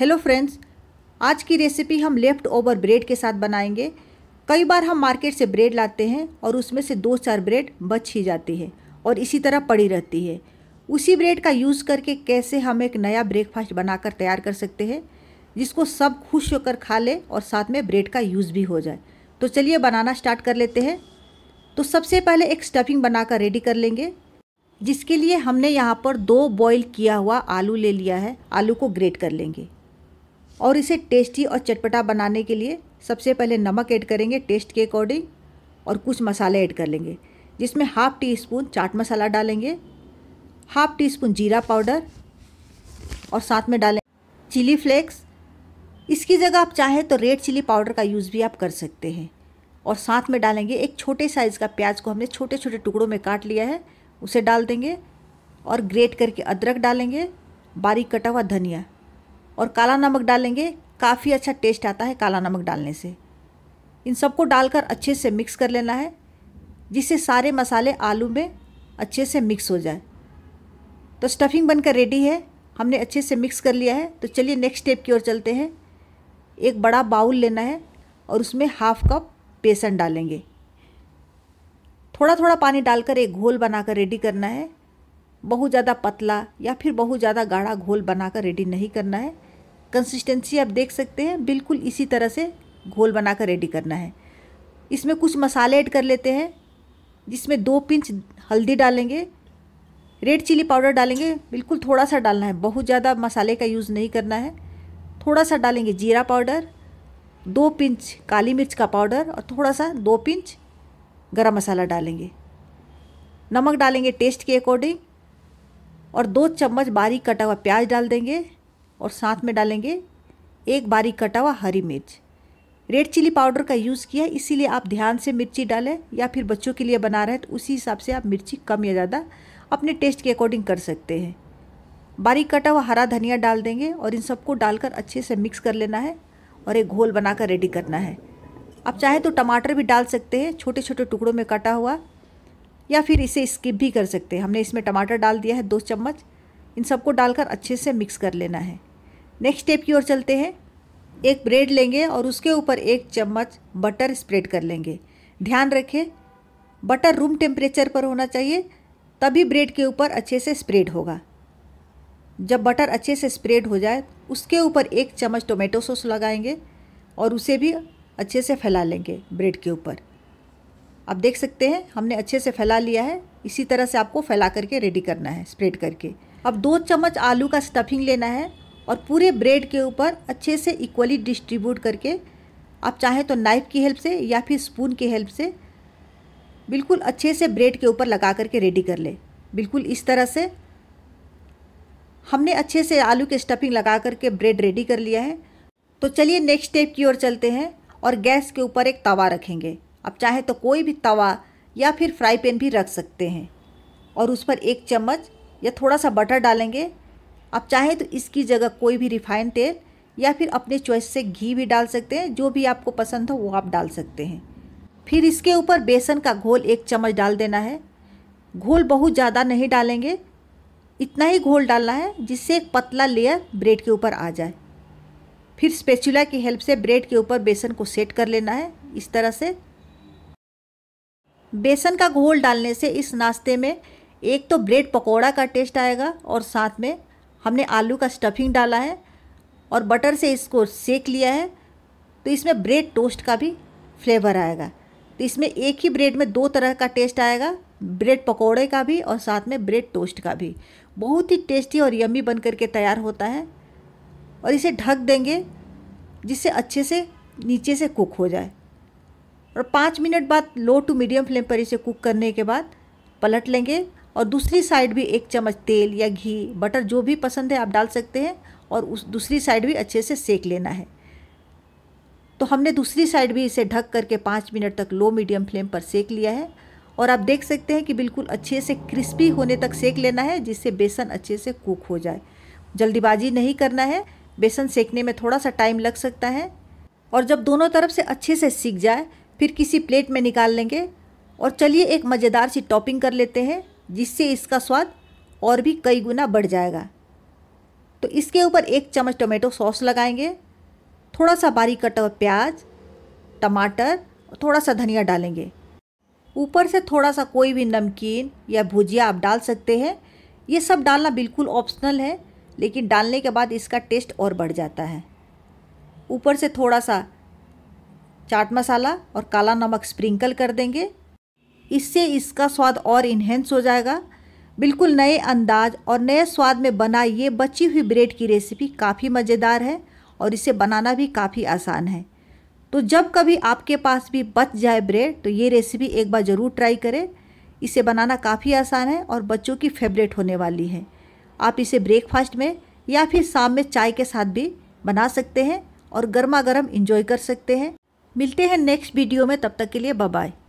hello friends आज की recipe हम लेफ्ट ओवर ब्रेड के साथ बनाएंगे कई बार हम मार्केट से ब्रेड लाते हैं और उसमें से दो चार ब्रेड बच ही जाती है और इसी तरह पड़ी रहती है उसी ब्रेड का यूज़ करके कैसे हम एक नया ब्रेकफास्ट बनाकर तैयार कर सकते हैं जिसको सब खुश होकर खा ले और साथ में ब्रेड का यूज़ भी हो जाए तो चलिए बनाना स्टार्ट कर लेते हैं तो सबसे पहले एक स्टफिंग बनाकर रेडी कर लेंगे जिसके लिए हमने यहाँ पर दो बॉईल किया हुआ आलू ले लिया है आलू को ग्रेट कर लेंगे और इसे टेस्टी और चटपटा बनाने के लिए सबसे पहले नमक ऐड करेंगे टेस्ट के अकॉर्डिंग और कुछ मसाले ऐड कर लेंगे जिसमें हाफ़ टी स्पून चाट मसाला डालेंगे हाफ़ टी स्पून जीरा पाउडर और साथ में डालें चिली फ्लेक्स इसकी जगह आप चाहें तो रेड चिली पाउडर का यूज़ भी आप कर सकते हैं और साथ में डालेंगे एक छोटे साइज़ का प्याज को हमने छोटे छोटे टुकड़ों में काट लिया है उसे डाल देंगे और ग्रेट करके अदरक डालेंगे बारीक कटा हुआ धनिया और काला नमक डालेंगे काफ़ी अच्छा टेस्ट आता है काला नमक डालने से इन सबको डालकर अच्छे से मिक्स कर लेना है जिससे सारे मसाले आलू में अच्छे से मिक्स हो जाए तो स्टफिंग बनकर रेडी है हमने अच्छे से मिक्स कर लिया है तो चलिए नेक्स्ट स्टेप की ओर चलते हैं एक बड़ा बाउल लेना है और उसमें हाफ कप बेसन डालेंगे थोड़ा थोड़ा पानी डालकर एक घोल बनाकर रेडी करना है बहुत ज़्यादा पतला या फिर बहुत ज़्यादा गाढ़ा घोल बनाकर रेडी नहीं करना है कंसिस्टेंसी आप देख सकते हैं बिल्कुल इसी तरह से घोल बनाकर रेडी करना है इसमें कुछ मसाले ऐड कर लेते हैं जिसमें दो पिंच हल्दी डालेंगे रेड चिली पाउडर डालेंगे बिल्कुल थोड़ा सा डालना है बहुत ज़्यादा मसाले का यूज़ नहीं करना है थोड़ा सा डालेंगे जीरा पाउडर दो पिंच काली मिर्च का पाउडर और थोड़ा सा दो पिंच गरम मसाला डालेंगे नमक डालेंगे टेस्ट के अकॉर्डिंग और दो चम्मच बारीक कटा हुआ प्याज डाल देंगे और साथ में डालेंगे एक बारीक कटा हुआ हरी मिर्च रेड चिली पाउडर का यूज़ किया इसीलिए आप ध्यान से मिर्ची डालें या फिर बच्चों के लिए बना रहे हैं तो उसी हिसाब से आप मिर्ची कम या ज़्यादा अपने टेस्ट के अकॉर्डिंग कर सकते हैं बारीक कटा हुआ हरा धनिया डाल देंगे और इन सबको डालकर अच्छे से मिक्स कर लेना है और एक घोल बनाकर रेडी करना है आप चाहे तो टमाटर भी डाल सकते हैं छोटे छोटे टुकड़ों में कटा हुआ या फिर इसे स्किप भी कर सकते हैं हमने इसमें टमाटर डाल दिया है दो चम्मच इन सबको डालकर अच्छे से मिक्स कर लेना है नेक्स्ट स्टेप की ओर चलते हैं एक ब्रेड लेंगे और उसके ऊपर एक चम्मच बटर स्प्रेड कर लेंगे ध्यान रखें बटर रूम टेम्परेचर पर होना चाहिए तभी ब्रेड के ऊपर अच्छे से स्प्रेड होगा जब बटर अच्छे से स्प्रेड हो जाए उसके ऊपर एक चम्मच टोमेटो सॉस लगाएंगे और उसे भी अच्छे से फैला लेंगे ब्रेड के ऊपर आप देख सकते हैं हमने अच्छे से फैला लिया है इसी तरह से आपको फैला करके रेडी करना है स्प्रेड करके अब दो चम्मच आलू का स्टफिंग लेना है और पूरे ब्रेड के ऊपर अच्छे से इक्वली डिस्ट्रीब्यूट करके आप चाहें तो नाइफ़ की हेल्प से या फिर स्पून की हेल्प से बिल्कुल अच्छे से ब्रेड के ऊपर लगा करके रेडी कर ले बिल्कुल इस तरह से हमने अच्छे से आलू के स्टफिंग लगा करके ब्रेड रेडी कर लिया है तो चलिए नेक्स्ट स्टेप की ओर चलते हैं और गैस के ऊपर एक तवा रखेंगे आप चाहे तो कोई भी तवा या फिर फ्राई पैन भी रख सकते हैं और उस पर एक चम्मच या थोड़ा सा बटर डालेंगे आप चाहें तो इसकी जगह कोई भी रिफाइंड तेल या फिर अपने चॉइस से घी भी डाल सकते हैं जो भी आपको पसंद हो वो आप डाल सकते हैं फिर इसके ऊपर बेसन का घोल एक चम्मच डाल देना है घोल बहुत ज़्यादा नहीं डालेंगे इतना ही घोल डालना है जिससे एक पतला लेयर ब्रेड के ऊपर आ जाए फिर स्पेचुला की हेल्प से ब्रेड के ऊपर बेसन को सेट कर लेना है इस तरह से बेसन का घोल डालने से इस नाश्ते में एक तो ब्रेड पकौड़ा का टेस्ट आएगा और साथ में हमने आलू का स्टफिंग डाला है और बटर से इसको सेक लिया है तो इसमें ब्रेड टोस्ट का भी फ्लेवर आएगा तो इसमें एक ही ब्रेड में दो तरह का टेस्ट आएगा ब्रेड पकोड़े का भी और साथ में ब्रेड टोस्ट का भी बहुत ही टेस्टी और यम्मी बन करके तैयार होता है और इसे ढक देंगे जिससे अच्छे से नीचे से कुक हो जाए और पाँच मिनट बाद लो टू मीडियम फ्लेम पर इसे कुक करने के बाद पलट लेंगे और दूसरी साइड भी एक चम्मच तेल या घी बटर जो भी पसंद है आप डाल सकते हैं और उस दूसरी साइड भी अच्छे से सेक लेना है तो हमने दूसरी साइड भी इसे ढक करके पाँच मिनट तक लो मीडियम फ्लेम पर सेक लिया है और आप देख सकते हैं कि बिल्कुल अच्छे से क्रिस्पी होने तक सेक लेना है जिससे बेसन अच्छे से कुक हो जाए जल्दीबाजी नहीं करना है बेसन सेकने में थोड़ा सा टाइम लग सकता है और जब दोनों तरफ से अच्छे से सीख जाए फिर किसी प्लेट में निकाल लेंगे और चलिए एक मज़ेदार सी टॉपिंग कर लेते हैं जिससे इसका स्वाद और भी कई गुना बढ़ जाएगा तो इसके ऊपर एक चम्मच टोमेटो सॉस लगाएंगे थोड़ा सा बारीक कटा हुआ प्याज टमाटर और थोड़ा सा धनिया डालेंगे ऊपर से थोड़ा सा कोई भी नमकीन या भुजिया आप डाल सकते हैं ये सब डालना बिल्कुल ऑप्शनल है लेकिन डालने के बाद इसका टेस्ट और बढ़ जाता है ऊपर से थोड़ा सा चाट मसाला और काला नमक स्प्रिंकल कर देंगे इससे इसका स्वाद और इन्हेंस हो जाएगा बिल्कुल नए अंदाज और नए स्वाद में बना ये बची हुई ब्रेड की रेसिपी काफ़ी मज़ेदार है और इसे बनाना भी काफ़ी आसान है तो जब कभी आपके पास भी बच जाए ब्रेड तो ये रेसिपी एक बार ज़रूर ट्राई करें इसे बनाना काफ़ी आसान है और बच्चों की फेवरेट होने वाली है आप इसे ब्रेकफास्ट में या फिर शाम में चाय के साथ भी बना सकते हैं और गर्मा गर्म इंजॉय कर सकते हैं मिलते हैं नेक्स्ट वीडियो में तब तक के लिए बाय